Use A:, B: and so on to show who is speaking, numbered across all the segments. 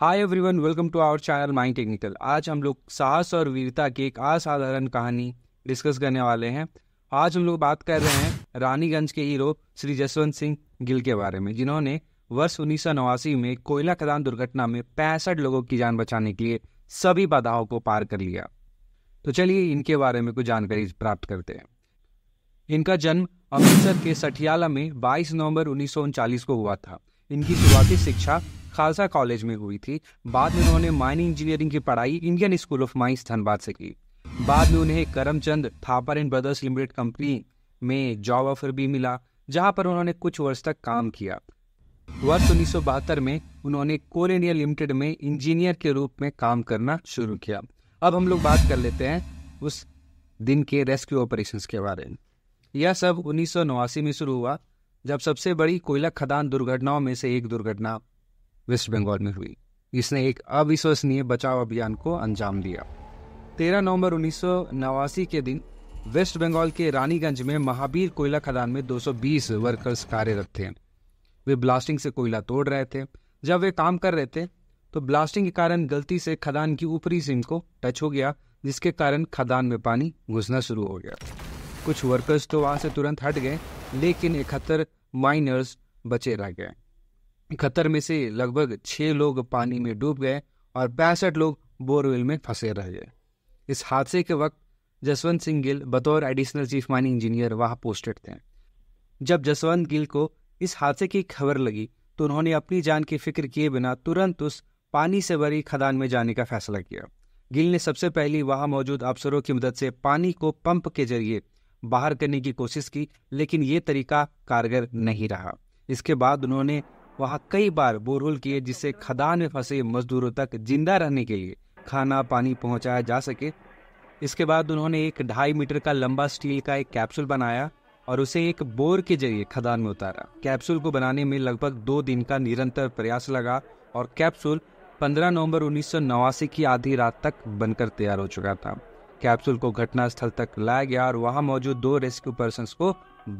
A: hi everyone welcome to our channel Mind Technical आज हम लोग साहस और वीरता की एक असाधारण कहानी डिस्कस करने वाले हैं आज हम लोग बात कर रहे हैं रानीगंज के हीरो श्री जसवंत सिंह गिल के बारे में जिन्होंने वर्ष उन्नीस में कोयला खदान दुर्घटना में पैंसठ लोगों की जान बचाने के लिए सभी बाधाओं को पार कर लिया तो चलिए इनके बारे में कुछ जानकारी प्राप्त करते हैं इनका जन्म अमृतसर के सठियाला में 22 नवंबर उन्नीस को हुआ था इनकी शुरुआती शिक्षा खालसा कॉलेज में हुई थी बाद में उन्होंने माइनिंग इंजीनियरिंग की पढ़ाई Indian School of Mines Dhanbad से की बाद में उन्हें Karamchand Thapar and brothers limited company में जॉब ऑफर भी मिला जहां पर उन्होंने कुछ वर्ष तक काम किया वर्ष उन्नीस में उन्होंने कोल इंडिया लिमिटेड में इंजीनियर के रूप में काम करना शुरू किया अब हम लोग बात कर लेते हैं उस दिन के रेस्क्यू ऑपरेशंस के बारे में यह सब उन्नीस में शुरू हुआ जब सबसे बड़ी कोयला खदान दुर्घटनाओं में से एक दुर्घटना वेस्ट बंगाल में हुई इसने एक अविश्वसनीय बचाव अभियान को अंजाम दिया 13 नवंबर उन्नीस के दिन वेस्ट बंगाल के रानीगंज में महावीर कोयला खदान में 220 वर्कर्स कार्यरत थे वे ब्लास्टिंग से कोयला तोड़ रहे थे जब वे काम कर रहे थे तो ब्लास्टिंग के कारण गलती से खदान की ऊपरी सिम को टच हो गया जिसके कारण खदान में पानी घुसना शुरू हो गया कुछ वर्कर्स तो वहाँ से तुरंत हट गए लेकिन इकहत्तर माइनर्स बचे रह गए खतर में से लगभग छः लोग पानी में डूब गए और पैंसठ लोग बोरवेल में फंसे रह गए इस हादसे के वक्त जसवंत सिंह गिल बतौर एडिशनल चीफ माइनिंग इंजीनियर वहां पोस्टेड थे जब जसवंत गिल को इस हादसे की खबर लगी तो उन्होंने अपनी जान की फिक्र किए बिना तुरंत उस पानी से भरी खदान में जाने का फैसला किया गिल ने सबसे पहले वहां मौजूद अफसरों की मदद से पानी को पंप के जरिए बाहर करने की कोशिश की लेकिन ये तरीका कारगर नहीं रहा इसके बाद उन्होंने वहाँ कई बार बोरहोल किए जिससे खदान में फंसे मजदूरों तक जिंदा रहने के लिए खाना पानी पहुँचाया जा सके इसके बाद उन्होंने एक ढाई मीटर का लंबा स्टील का एक कैप्सूल बनाया और उसे एक बोर के जरिए खदान में उतारा कैप्सूल को बनाने में लगभग दो दिन का निरंतर प्रयास लगा और कैप्सूल 15 नवंबर उन्नीस की आधी रात तक बनकर तैयार हो चुका था कैप्सूल को घटनास्थल तक लाया गया और वहां मौजूद दो रेस्क्यू पर्सन को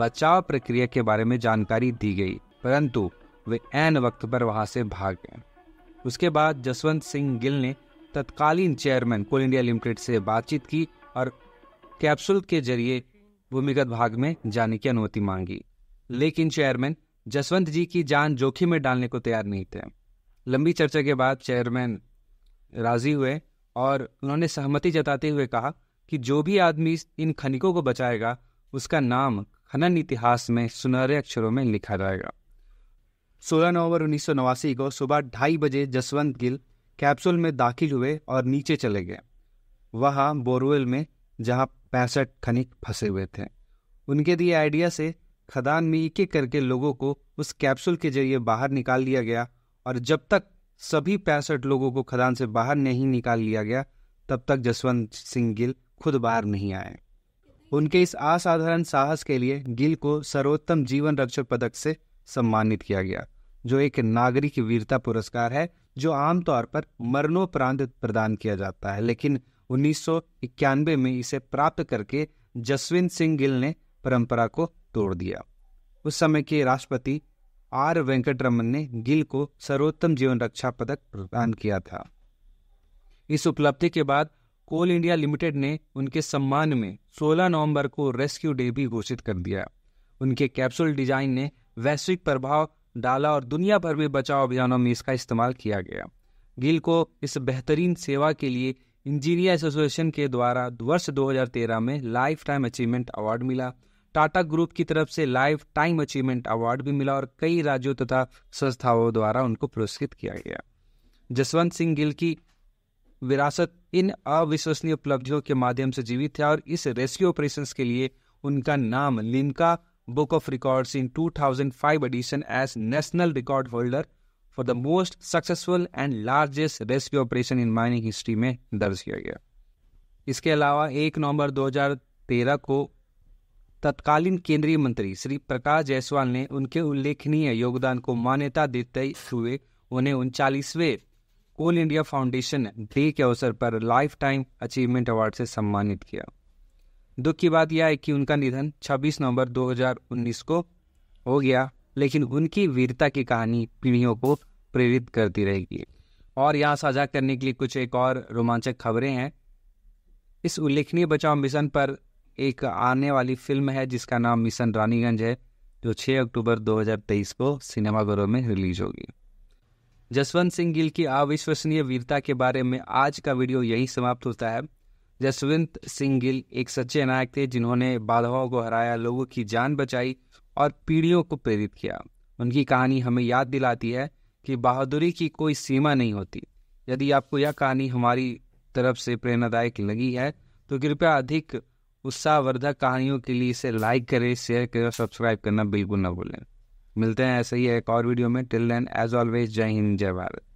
A: बचाव प्रक्रिया के बारे में जानकारी दी गई परंतु वे ऐन वक्त पर वहां से भाग गए उसके बाद जसवंत सिंह गिल ने तत्कालीन चेयरमैन कोल इंडिया लिमिटेड से बातचीत की और कैप्सूल के जरिए भूमिगत भाग में जाने की अनुमति मांगी लेकिन चेयरमैन जसवंत जी की जान जोखिम में डालने को तैयार नहीं थे लंबी चर्चा के बाद चेयरमैन राजी हुए और उन्होंने सहमति जताते हुए कहा कि जो भी आदमी इन खनिकों को बचाएगा उसका नाम खनन इतिहास में सुनहरे अक्षरों में लिखा जाएगा 16 नवंबर उन्नीस को सुबह ढाई बजे जसवंत गिल कैप्सूल में दाखिल हुए और नीचे चले गए वहाँ बोरवेल में जहाँ पैंसठ खनिक फंसे हुए थे उनके दिए आइडिया से खदान में एक एक करके लोगों को उस कैप्सूल के जरिए बाहर निकाल लिया गया और जब तक सभी पैंसठ लोगों को खदान से बाहर नहीं निकाल लिया गया तब तक जसवंत सिंह गिल खुद बाहर नहीं आए उनके इस असाधारण साहस के लिए गिल को सर्वोत्तम जीवन रक्षक पदक से सम्मानित किया गया जो एक नागरिक वीरता पुरस्कार है जो आमतौर पर मरणोपरांत प्रदान किया जाता है लेकिन 1991 में इसे प्राप्त करके जसवंत सिंह गिल ने परंपरा को तोड़ दिया उस समय के राष्ट्रपति आर वेंकटरमन ने गिल को सर्वोत्तम जीवन रक्षा पदक प्रदान किया था इस उपलब्धि के बाद कोल इंडिया लिमिटेड ने उनके सम्मान में 16 नवंबर को रेस्क्यू डे भी घोषित कर दिया उनके कैप्सूल डिजाइन ने वैश्विक प्रभाव डाला और दुनिया भर में बचाव अभियानों में इसका इस्तेमाल किया गया गिल को इस बेहतरीन सेवा के लिए इंजीनियर एसोसिएशन के द्वारा वर्ष 2013 में लाइफ टाइम अचीवमेंट अवार्ड मिला टाटा ग्रुप की तरफ से लाइफ टाइम अचीवमेंट अवार्ड भी मिला और कई राज्यों तथा संस्थाओं द्वारा उनको पुरस्कृत किया गया जसवंत सिंह गिल की विरासत इन अविश्वसनीय उपलब्धियों के माध्यम से जीवित है और इस रेस्क्यू ऑपरेशन के लिए उनका नाम Limca Book of Records in 2005 edition as national record holder for the most successful and largest rescue operation in mining history में दर्ज किया गया इसके अलावा एक नवंबर 2013 को तत्कालीन केंद्रीय मंत्री श्री प्रकाश जायसवाल ने उनके उल्लेखनीय योगदान को मान्यता देते हुए उन्हें उनचालीसवें कोल इंडिया फाउंडेशन डे के अवसर पर लाइफ टाइम अचीवमेंट अवार्ड से सम्मानित किया दुख की बात यह है कि उनका निधन 26 नवंबर 2019 को हो गया लेकिन उनकी वीरता की कहानी पीढ़ियों को प्रेरित करती रहेगी और यहाँ साझा करने के लिए कुछ एक और रोमांचक खबरें हैं इस उल्लेखनीय बचाव मिशन पर एक आने वाली फिल्म है जिसका नाम मिशन रानीगंज है जो 6 अक्टूबर 2023 को सिनेमाघरों में रिलीज होगी जसवंत सिंह गिल की अविश्वसनीय वीरता के बारे में आज का वीडियो यही समाप्त होता है जसवंत सिंह गिल एक सच्चे नायक थे जिन्होंने बाधाओं को हराया लोगों की जान बचाई और पीढ़ियों को प्रेरित किया उनकी कहानी हमें याद दिलाती है कि बहादुरी की कोई सीमा नहीं होती यदि आपको यह कहानी हमारी तरफ से प्रेरणादायक लगी है तो कृपया अधिक उत्साहवर्धक कहानियों के लिए इसे लाइक करें शेयर करें और सब्सक्राइब करना बिल्कुल न भूलें मिलते हैं ऐसे ही एक और वीडियो में टिल देन एज ऑलवेज जय हिंद जय भारत